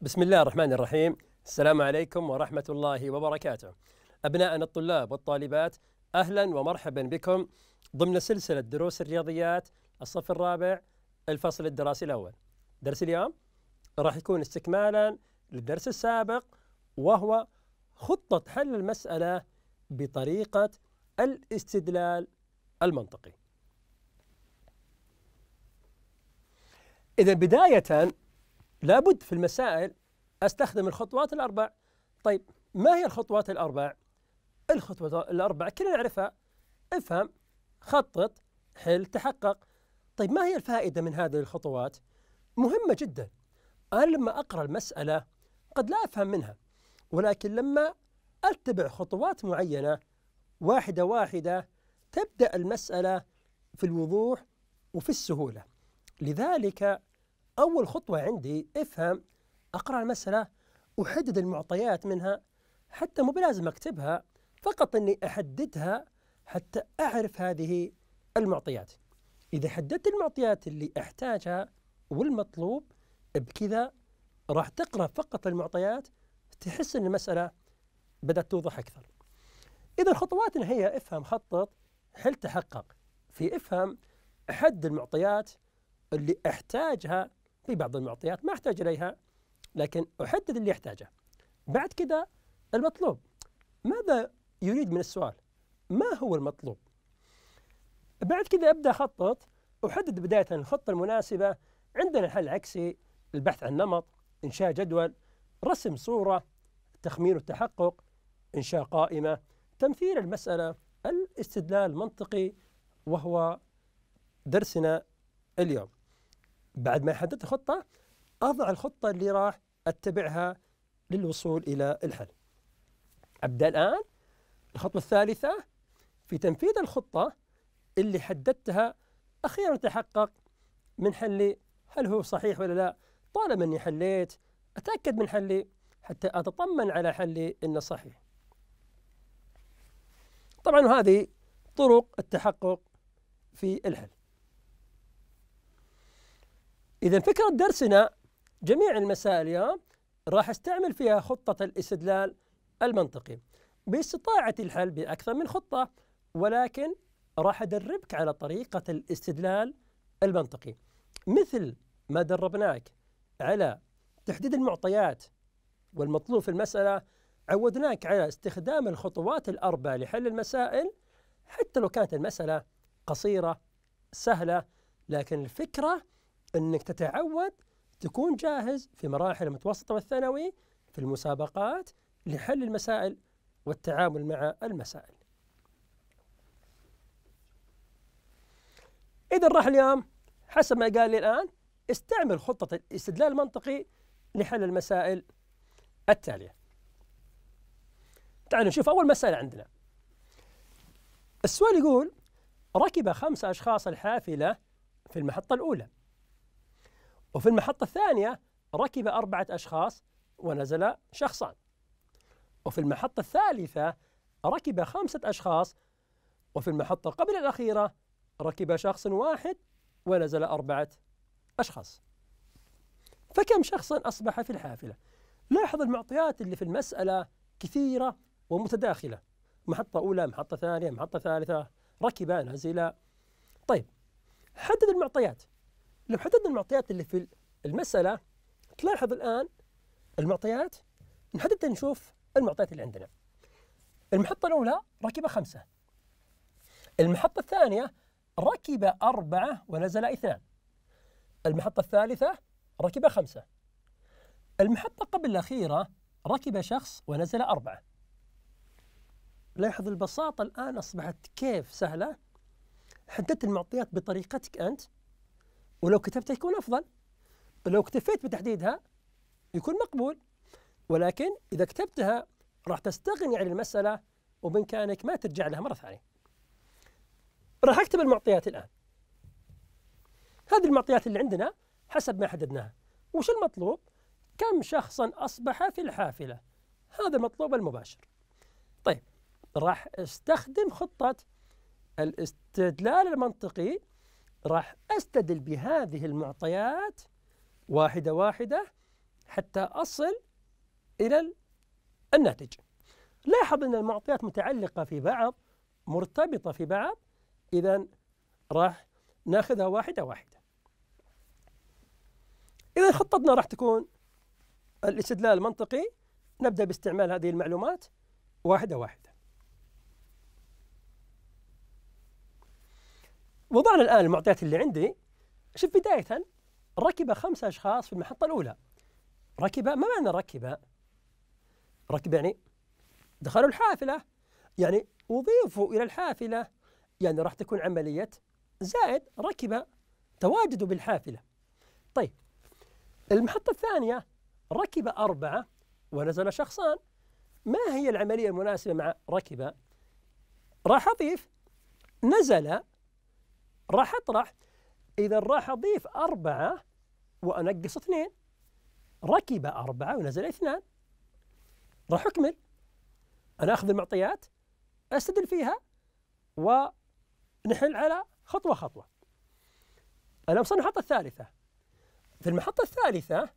بسم الله الرحمن الرحيم السلام عليكم ورحمة الله وبركاته أبناءنا الطلاب والطالبات أهلا ومرحبا بكم ضمن سلسلة دروس الرياضيات الصف الرابع الفصل الدراسي الأول درس اليوم راح يكون استكمالا للدرس السابق وهو خطة حل المسألة بطريقة الاستدلال المنطقي إذا بداية لابد في المسائل استخدم الخطوات الاربع طيب ما هي الخطوات الاربع الخطوات الاربع كلنا نعرفها افهم خطط حل تحقق طيب ما هي الفائده من هذه الخطوات مهمه جدا انا لما اقرا المساله قد لا افهم منها ولكن لما اتبع خطوات معينه واحده واحده تبدا المساله في الوضوح وفي السهوله لذلك أول خطوة عندي افهم أقرأ المسألة أحدد المعطيات منها حتى مو بلازم أكتبها فقط أني أحددها حتى أعرف هذه المعطيات إذا حددت المعطيات اللي أحتاجها والمطلوب بكذا راح تقرأ فقط المعطيات تحس أن المسألة بدأت توضح أكثر إذا خطواتنا هي افهم خطط حل تحقق في افهم أحد المعطيات اللي أحتاجها في بعض المعطيات ما احتاج اليها لكن احدد اللي يحتاجه بعد كذا المطلوب ماذا يريد من السؤال ما هو المطلوب بعد كذا ابدا اخطط احدد بدايه الخطه المناسبه عندنا حل عكسي البحث عن نمط انشاء جدول رسم صوره تخمين وتحقق انشاء قائمه تمثيل المساله الاستدلال المنطقي وهو درسنا اليوم بعد ما حددت خطة أضع الخطة اللي راح أتبعها للوصول إلى الحل أبدأ الآن الخطوة الثالثة في تنفيذ الخطة اللي حددتها أخيرا تحقق من حلي هل هو صحيح ولا لا طالما أني حليت أتأكد من حلي حتى أتطمن على حلي أنه صحيح طبعا هذه طرق التحقق في الحل إذا فكرة درسنا جميع المسائل اليوم راح استعمل فيها خطة الاستدلال المنطقي باستطاعة الحل بأكثر من خطة ولكن راح أدربك على طريقة الاستدلال المنطقي مثل ما دربناك على تحديد المعطيات والمطلوب في المسألة عودناك على استخدام الخطوات الأربع لحل المسائل حتى لو كانت المسألة قصيرة سهلة لكن الفكرة انك تتعود تكون جاهز في مراحل المتوسطه والثانوي في المسابقات لحل المسائل والتعامل مع المسائل. اذا راح اليوم حسب ما قال لي الان استعمل خطه الاستدلال المنطقي لحل المسائل التاليه. تعالوا نشوف اول مساله عندنا. السؤال يقول ركب خمسة أشخاص الحافلة في المحطة الأولى وفي المحطة الثانية ركب أربعة أشخاص ونزل شخصان وفي المحطة الثالثة ركب خمسة أشخاص وفي المحطة قبل الأخيرة ركب شخص واحد ونزل أربعة أشخاص فكم شخصا أصبح في الحافلة لاحظ المعطيات اللي في المسألة كثيرة ومتداخلة محطة أولى محطة ثانية محطة ثالثة ركب نزل طيب حدد المعطيات لو حددنا المعطيات اللي في المسألة تلاحظ الآن المعطيات نحدد نشوف المعطيات اللي عندنا المحطة الأولى ركب خمسة المحطة الثانية ركب أربعة ونزل اثنان المحطة الثالثة ركب خمسة المحطة قبل الأخيرة ركب شخص ونزل أربعة لاحظ البساطة الآن أصبحت كيف سهلة حددت المعطيات بطريقتك أنت ولو كتبته يكون أفضل لو اكتفيت بتحديدها يكون مقبول ولكن إذا كتبتها راح تستغني عن المسألة وبإمكانك ما ترجع لها مرة ثانية راح أكتب المعطيات الآن هذه المعطيات اللي عندنا حسب ما حددناها وش المطلوب؟ كم شخصا أصبح في الحافلة هذا المطلوب المباشر طيب راح استخدم خطة الاستدلال المنطقي راح أستدل بهذه المعطيات واحدة واحدة حتى أصل إلى الناتج لاحظ أن المعطيات متعلقة في بعض مرتبطة في بعض إذا راح ناخذها واحدة واحدة إذا خطتنا راح تكون الاستدلال المنطقي نبدأ باستعمال هذه المعلومات واحدة واحدة وضعنا الآن المعطيات اللي عندي شوف بداية ركب خمسة أشخاص في المحطة الأولى ركب ما معنى ركب ركب يعني دخلوا الحافلة يعني أضيفوا إلى الحافلة يعني راح تكون عملية زائد ركب تواجدوا بالحافلة طيب المحطة الثانية ركب أربعة ونزل شخصان ما هي العملية المناسبة مع ركب راح أضيف نزل راح أطرح إذا راح أضيف أربعة وأنقص اثنين ركب أربعة ونزل اثنان راح أكمل أنا أخذ المعطيات أستدل فيها ونحل على خطوة خطوة أنا وصلنا المحطة الثالثة في المحطة الثالثة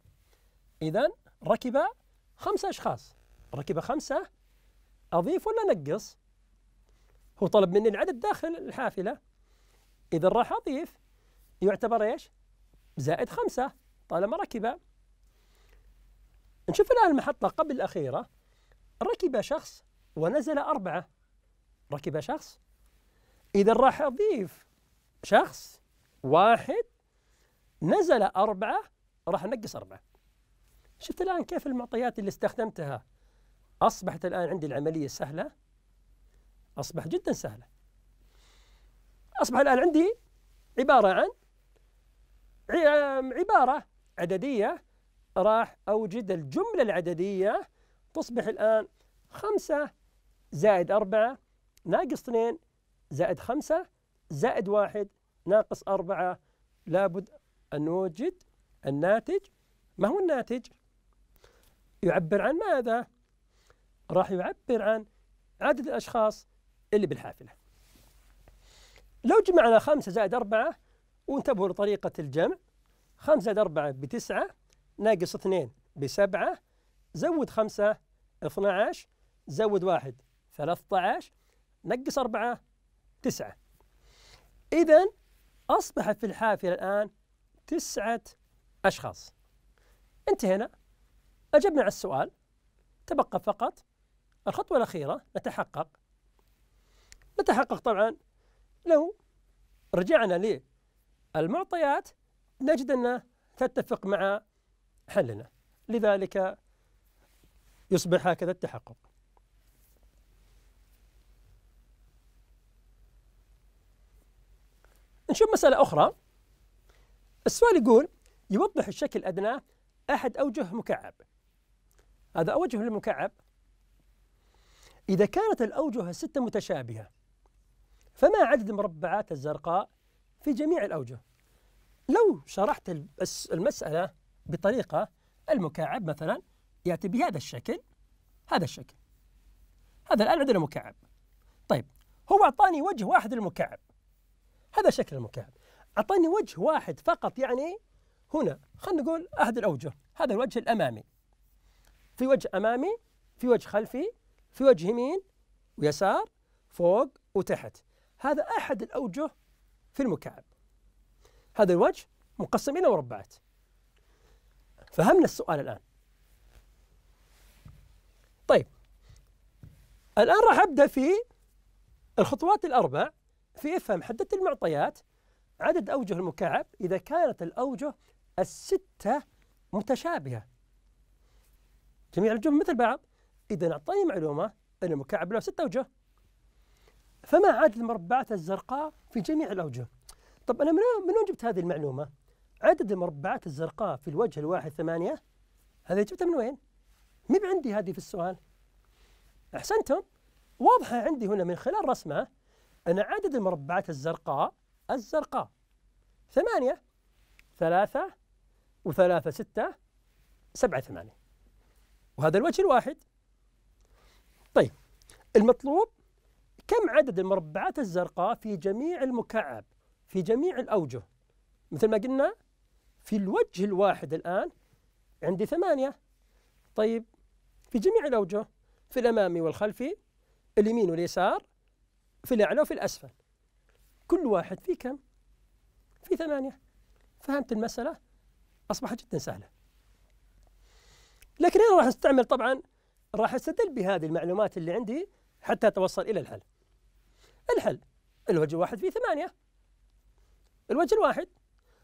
إذا ركب خمسة أشخاص ركب خمسة أضيف ولا نقص هو طلب مني العدد داخل الحافلة إذا راح أضيف يعتبر إيش زائد خمسة طالما ركب نشوف الآن المحطة قبل الأخيرة ركب شخص ونزل أربعة ركب شخص إذا راح أضيف شخص واحد نزل أربعة راح أنقص أربعة شفت الآن كيف المعطيات اللي استخدمتها أصبحت الآن عندي العملية سهلة أصبح جدا سهلة أصبح الآن عندي عبارة عن عبارة عددية راح أوجد الجملة العددية تصبح الآن خمسة زائد أربعة ناقص اثنين زائد خمسة زائد واحد ناقص أربعة لابد أن نوجد الناتج ما هو الناتج؟ يعبر عن ماذا؟ راح يعبر عن عدد الأشخاص اللي بالحافلة لو جمعنا خمسة زائد أربعة وانتبهوا لطريقة الجمع خمسة زائد أربعة بتسعة ناقص اثنين بسبعة زود خمسة اثنى عشر زود واحد ثلاثة عشر نقص أربعة تسعة إذن أصبحت في الحافلة الآن تسعة أشخاص انتهينا أجبنا على السؤال تبقى فقط الخطوة الأخيرة نتحقق نتحقق طبعا لو رجعنا للمعطيات نجد أنها تتفق مع حلنا لذلك يصبح هكذا التحقق نشوف مسألة أخرى السؤال يقول يوضح الشكل الأدنى أحد أوجه مكعب هذا أوجه المكعب إذا كانت الأوجه الستة متشابهة فما عدد المربعات الزرقاء في جميع الأوجه لو شرحت المسألة بطريقة المكعب مثلا يأتي بهذا الشكل هذا الشكل هذا الآن عندنا مكعب طيب هو أعطاني وجه واحد للمكعب هذا شكل المكعب أعطاني وجه واحد فقط يعني هنا خلينا نقول أحد الأوجه هذا الوجه الأمامي في وجه أمامي في وجه خلفي في وجه يمين ويسار فوق وتحت هذا أحد الأوجه في المكعب هذا الوجه مقسم إلى مربعات فهمنا السؤال الآن طيب الآن راح أبدأ في الخطوات الأربع في إفهم حدة المعطيات عدد أوجه المكعب إذا كانت الأوجه الستة متشابهة جميع الجمل مثل بعض إذا أعطاني معلومة أن المكعب له ستة أوجه فما عدد المربعات الزرقاء في جميع الأوجه طب أنا من وين جبت هذه المعلومة؟ عدد المربعات الزرقاء في الوجه الواحد ثمانية هذه جبتها من وين؟ ما عندي هذه في السؤال أحسنتم واضحة عندي هنا من خلال رسمة أن عدد المربعات الزرقاء الزرقاء ثمانية ثلاثة وثلاثة ستة سبعة ثمانية وهذا الوجه الواحد طيب المطلوب كم عدد المربعات الزرقاء في جميع المكعب في جميع الأوجه مثل ما قلنا في الوجه الواحد الآن عندي ثمانية طيب في جميع الأوجه في الأمامي والخلفي اليمين واليسار في الأعلى وفي الأسفل كل واحد في كم؟ في ثمانية فهمت المسألة؟ أصبحت جدا سهلة لكن أنا راح أستعمل طبعا راح أستدل بهذه المعلومات اللي عندي حتى أتوصل إلى الحل الحل الوجه الواحد فيه ثمانية الوجه الواحد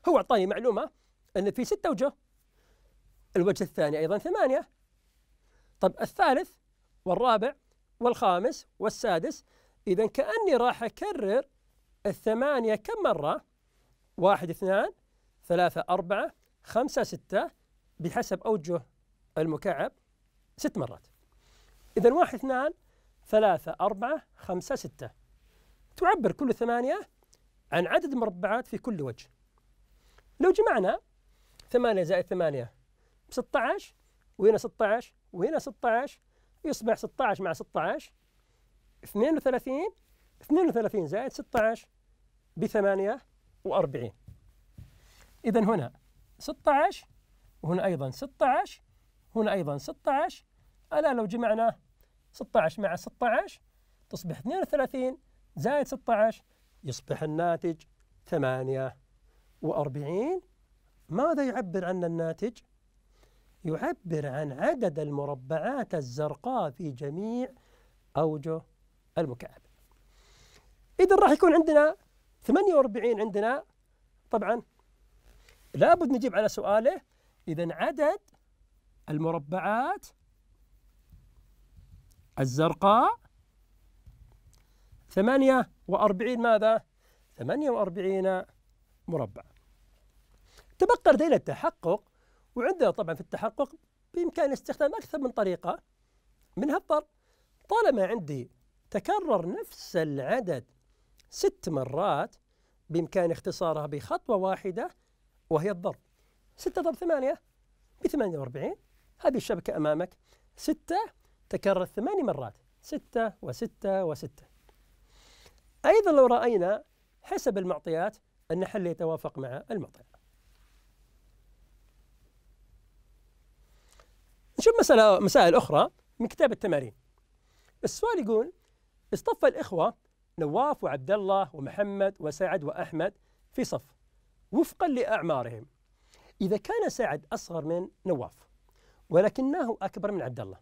هو أعطاني معلومة أن في ستة أوجه الوجه الثاني أيضا ثمانية طب الثالث والرابع والخامس والسادس إذا كأني راح أكرر الثمانية كم مرة واحد اثنان ثلاثة أربعة خمسة ستة بحسب أوجه المكعب ست مرات إذا واحد اثنان ثلاثة أربعة خمسة ستة تعبر كل ثمانية عن عدد مربعات في كل وجه لو جمعنا ثمانية زائد ثمانية 16 وهنا 16 وهنا 16 يصبح 16 مع 16 32 32 زائد 16 ب 48 إذا هنا 16 وهنا أيضا 16 وهنا أيضا 16 الآن لو جمعنا 16 مع 16 تصبح 32 زائد 16 يصبح الناتج 48 ماذا يعبر عن الناتج؟ يعبر عن عدد المربعات الزرقاء في جميع أوجه المكعب إذا راح يكون عندنا 48 عندنا طبعا لابد نجيب على سؤاله إذا عدد المربعات الزرقاء ثمانية وأربعين ماذا؟ ثمانية وأربعين مربع تبقى لدينا التحقق وعندنا طبعا في التحقق بإمكان استخدام أكثر من طريقة منها الضرب طالما عندي تكرر نفس العدد ست مرات بإمكان اختصارها بخطوة واحدة وهي الضرب ستة ضرب ثمانية بثمانية وأربعين هذه الشبكة أمامك ستة تكرر ثماني مرات ستة وستة وستة أيضا لو رأينا حسب المعطيات أن حل يتوافق مع المعطى نشوف مسألة مسائل أخرى من كتاب التمارين السؤال يقول اصطف الإخوة نواف وعبد الله ومحمد وسعد وأحمد في صف وفقا لأعمارهم إذا كان سعد أصغر من نواف ولكنه أكبر من عبد الله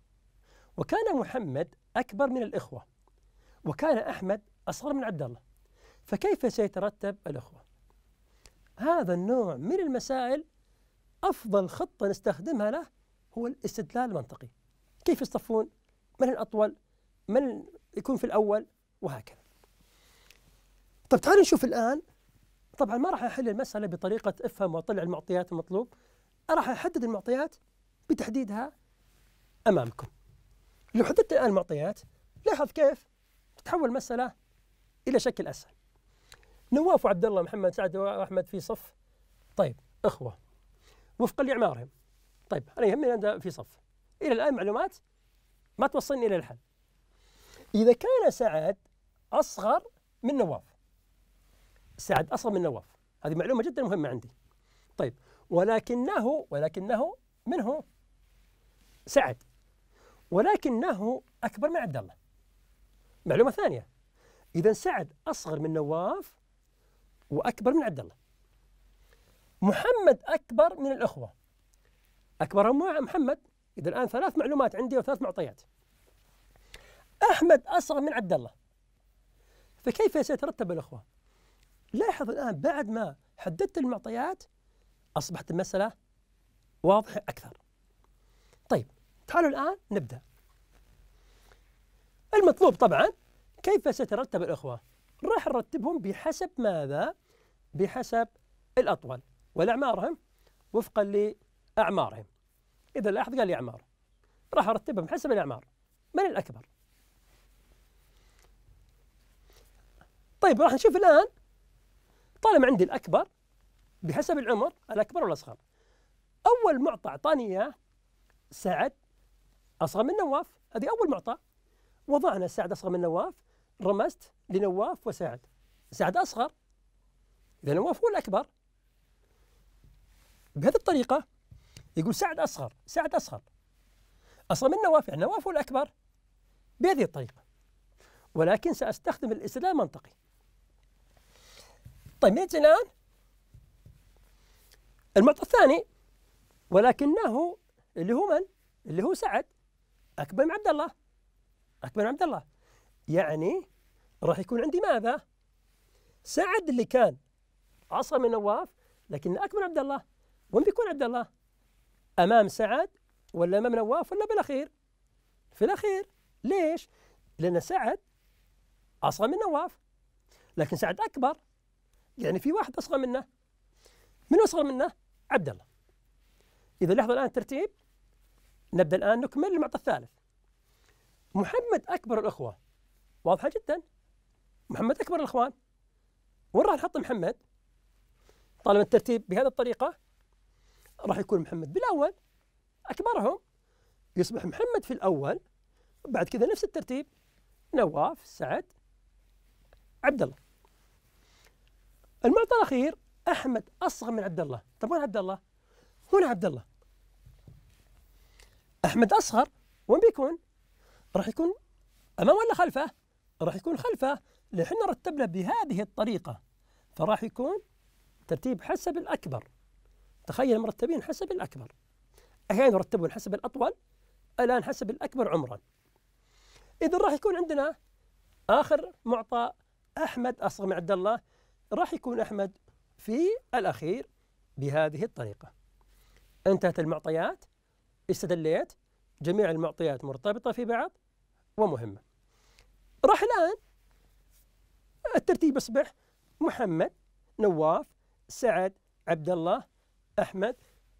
وكان محمد أكبر من الإخوة وكان أحمد أصغر من عبد الله فكيف سيترتب الأخوة هذا النوع من المسائل أفضل خطة نستخدمها له هو الاستدلال المنطقي كيف يصطفون من الأطول من يكون في الأول وهكذا طب تعالوا نشوف الآن طبعا ما راح أحل المسألة بطريقة افهم وطلع المعطيات المطلوب راح أحدد المعطيات بتحديدها أمامكم لو حددت الآن المعطيات لاحظ كيف تتحول المسألة الى شكل اسهل نواف وعبد الله محمد سعد واحمد في صف طيب اخوه وفقا لاعمارهم طيب انا يهمني انت في صف الى الان معلومات ما توصلني الى الحل اذا كان سعد اصغر من نواف سعد اصغر من نواف هذه معلومه جدا مهمه عندي طيب ولكنه ولكنه منه سعد ولكنه اكبر من عبد الله معلومه ثانيه إذا سعد أصغر من نواف وأكبر من عبد الله محمد أكبر من الأخوة أكبر أكبرهم محمد إذا الآن ثلاث معلومات عندي وثلاث معطيات أحمد أصغر من عبد الله فكيف سيترتب الأخوة لاحظ الآن بعد ما حددت المعطيات أصبحت المسألة واضحة أكثر طيب تعالوا الآن نبدأ المطلوب طبعا كيف سترتب الإخوة؟ راح نرتبهم بحسب ماذا؟ بحسب الأطول والأعمارهم وفقا لأعمارهم إذا لاحظ قال لي أعمار راح أرتبهم حسب الأعمار من الأكبر؟ طيب راح نشوف الآن طالما عندي الأكبر بحسب العمر الأكبر والأصغر أول معطى أعطاني إياه سعد أصغر من نواف هذه أول معطى وضعنا سعد أصغر من نواف رمست لنواف وسعد سعد أصغر إذا نواف هو الأكبر بهذه الطريقة يقول سعد أصغر سعد أصغر أصغر من نواف يعني نواف هو الأكبر بهذه الطريقة ولكن سأستخدم الاستدلال المنطقي طيب نأتي الآن المعطى الثاني ولكنه اللي هو من؟ اللي هو سعد أكبر من عبد الله أكبر من عبد الله يعني راح يكون عندي ماذا؟ سعد اللي كان عصى من نواف لكن اكبر عبد الله وين بيكون عبد الله؟ امام سعد ولا امام نواف ولا بالاخير؟ في الاخير ليش؟ لان سعد اصغر من نواف لكن سعد اكبر يعني في واحد اصغر منه من اصغر منه؟ عبد الله اذا لحظه الان الترتيب نبدا الان نكمل المعطى الثالث محمد اكبر الاخوه واضحه جدا محمد اكبر الاخوان وين راح نحط محمد؟ طالما الترتيب بهذه الطريقه راح يكون محمد بالاول اكبرهم يصبح محمد في الاول بعد كذا نفس الترتيب نواف سعد عبد الله المعطى الاخير احمد اصغر من عبد الله طب وين عبد الله؟ هنا عبد الله احمد اصغر وين بيكون؟ راح يكون امامه ولا خلفه؟ راح يكون خلفه اللي احنا رتبنا بهذه الطريقة فراح يكون ترتيب حسب الأكبر تخيل مرتبين حسب الأكبر أحيانا يرتبون حسب الأطول الآن حسب الأكبر عمرا إذا راح يكون عندنا آخر معطى أحمد أصغر من عبد الله راح يكون أحمد في الأخير بهذه الطريقة انتهت المعطيات استدليت جميع المعطيات مرتبطة في بعض ومهمة راح الآن الترتيب أصبح محمد نواف سعد عبد الله أحمد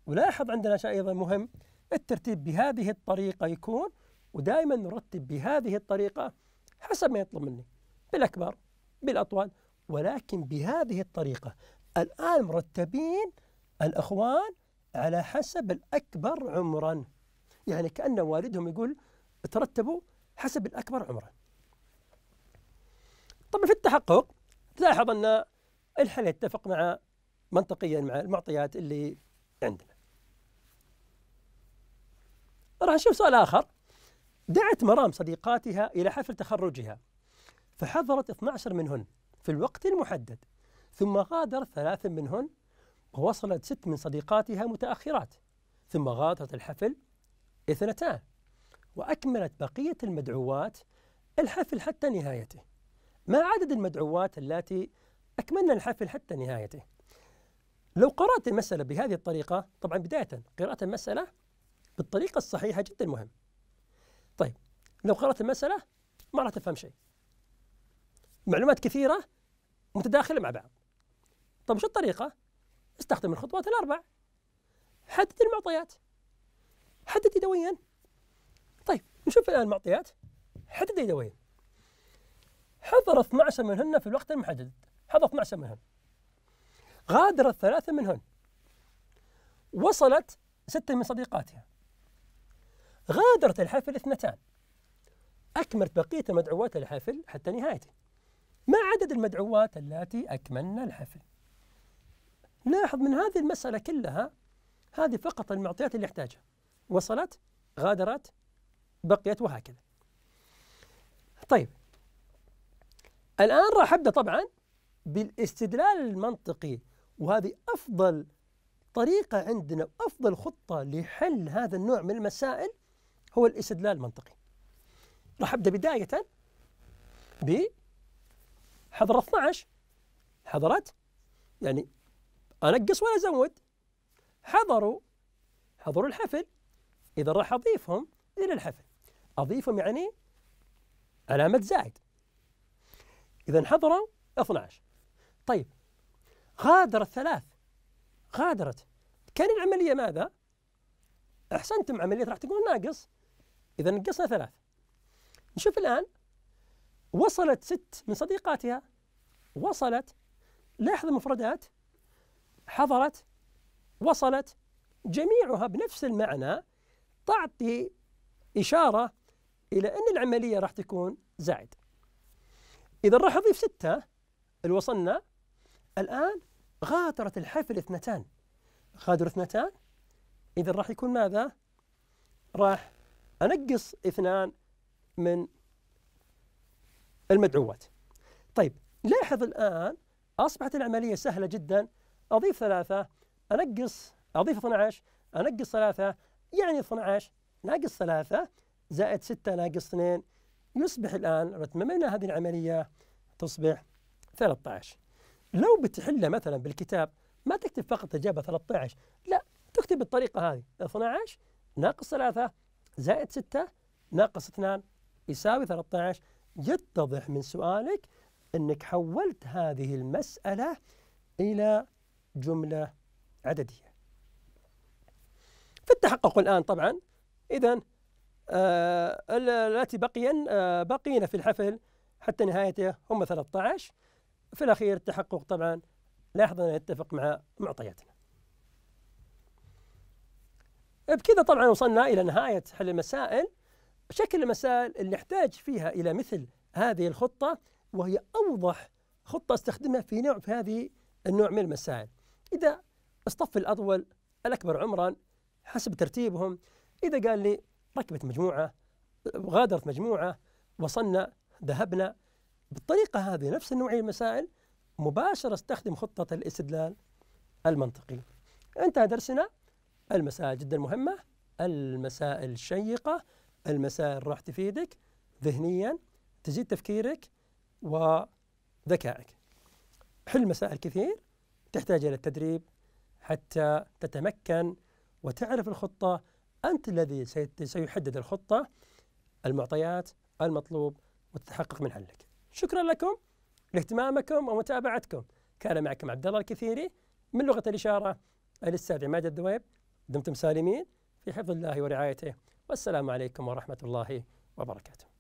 ولاحظ عندنا شيء أيضا مهم الترتيب بهذه الطريقة يكون ودائما نرتب بهذه الطريقة حسب ما يطلب مني بالأكبر بالأطول ولكن بهذه الطريقة الآن مرتبين الأخوان على حسب الأكبر عمرا يعني كأن والدهم يقول ترتبوا حسب الأكبر عمرا طبعا في التحقق تلاحظ أن الحل يتفق مع منطقيا مع المعطيات اللي عندنا راح نشوف سؤال آخر دعت مرام صديقاتها إلى حفل تخرجها فحضرت 12 منهن في الوقت المحدد ثم غادرت ثلاث منهن ووصلت ست من صديقاتها متأخرات ثم غادرت الحفل اثنتان وأكملت بقية المدعوات الحفل حتى نهايته ما عدد المدعوات التي أكملنا الحفل حتى نهايته لو قرأت المسألة بهذه الطريقة طبعا بداية قراءة المسألة بالطريقة الصحيحة جدا مهم طيب لو قرأت المسألة ما راح تفهم شيء معلومات كثيرة متداخلة مع بعض طيب شو الطريقة؟ استخدم الخطوات الأربع حدد المعطيات حدد يدويا طيب نشوف الآن المعطيات حدد يدويا حضر 12 منهن في الوقت المحدد حضر 12 منهن غادرت ثلاثة منهن وصلت ستة من صديقاتها غادرت الحفل اثنتان أكملت بقية مدعوات الحفل حتى نهايته ما عدد المدعوات التي أكملن الحفل لاحظ من هذه المسألة كلها هذه فقط المعطيات اللي احتاجها وصلت غادرت بقيت وهكذا طيب الآن راح أبدأ طبعا بالاستدلال المنطقي وهذه أفضل طريقة عندنا أفضل خطة لحل هذا النوع من المسائل هو الاستدلال المنطقي راح أبدأ بداية ب حضر 12 حضرت يعني أنقص ولا أزود حضروا حضروا الحفل إذا راح أضيفهم إلى الحفل أضيفهم يعني علامة زائد إذا حضروا 12 طيب غادر الثلاث غادرت كان العملية ماذا؟ أحسنتم عملية راح تقول ناقص إذا نقصنا ثلاث نشوف الآن وصلت ست من صديقاتها وصلت لاحظ المفردات حضرت وصلت جميعها بنفس المعنى تعطي إشارة إلى أن العملية راح تكون زائد إذا راح أضيف ستة اللي وصلنا الآن غادرت الحفل اثنتان غادروا اثنتان إذا راح يكون ماذا؟ راح أنقص اثنان من المدعوات طيب لاحظ الآن أصبحت العملية سهلة جدا أضيف ثلاثة أنقص أضيف 12 أنقص ثلاثة يعني 12 ناقص ثلاثة زائد ستة ناقص اثنين يصبح الآن رتممنا هذه العملية تصبح 13 لو بتحلها مثلا بالكتاب ما تكتب فقط إجابة 13 لا تكتب بالطريقة هذه 12 ناقص 3 زائد 6 ناقص 2 يساوي 13 يتضح من سؤالك أنك حولت هذه المسألة إلى جملة عددية في التحقق الآن طبعا إذا آه، التي بقين آه، بقينا في الحفل حتى نهايته هم 13 في الأخير التحقق طبعا انه يتفق مع معطياتنا بكذا طبعا وصلنا إلى نهاية حل المسائل شكل المسائل اللي نحتاج فيها إلى مثل هذه الخطة وهي أوضح خطة استخدمها في نوع في هذه النوع من المسائل إذا الصف الأطول الأكبر عمرا حسب ترتيبهم إذا قال لي ركبت مجموعة غادرت مجموعة وصلنا ذهبنا بالطريقة هذه نفس النوعية من المسائل مباشرة استخدم خطة الاستدلال المنطقي انتهى درسنا المسائل جدا مهمة المسائل الشيقة المسائل راح تفيدك ذهنيا تزيد تفكيرك وذكائك حل مسائل كثير تحتاج إلى التدريب حتى تتمكن وتعرف الخطة أنت الذي سيحدد الخطة المعطيات المطلوب والتحقق من حلك شكرا لكم لاهتمامكم ومتابعتكم كان معكم عبد الله الكثيري من لغة الإشارة الأستاذ عماد الدويب دمتم سالمين في حفظ الله ورعايته والسلام عليكم ورحمة الله وبركاته